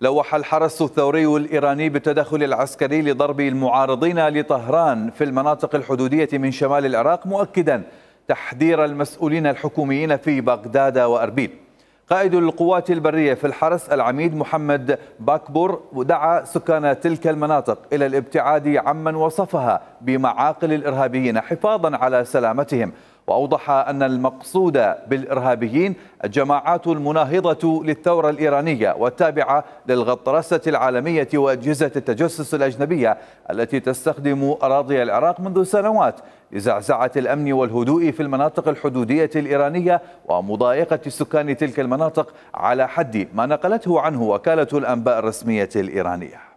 لوح الحرس الثوري الإيراني بالتدخل العسكري لضرب المعارضين لطهران في المناطق الحدودية من شمال العراق مؤكدا تحذير المسؤولين الحكوميين في بغداد وأربيل قائد القوات البرية في الحرس العميد محمد باكبور دعا سكان تلك المناطق إلى الابتعاد عمن وصفها بمعاقل الإرهابيين حفاظا على سلامتهم وأوضح أن المقصود بالإرهابيين الجماعات المناهضة للثورة الإيرانية والتابعة للغطرسة العالمية وأجهزة التجسس الأجنبية التي تستخدم أراضي العراق منذ سنوات لزعزعة الأمن والهدوء في المناطق الحدودية الإيرانية ومضايقة سكان تلك المناطق على حد ما نقلته عنه وكالة الأنباء الرسمية الإيرانية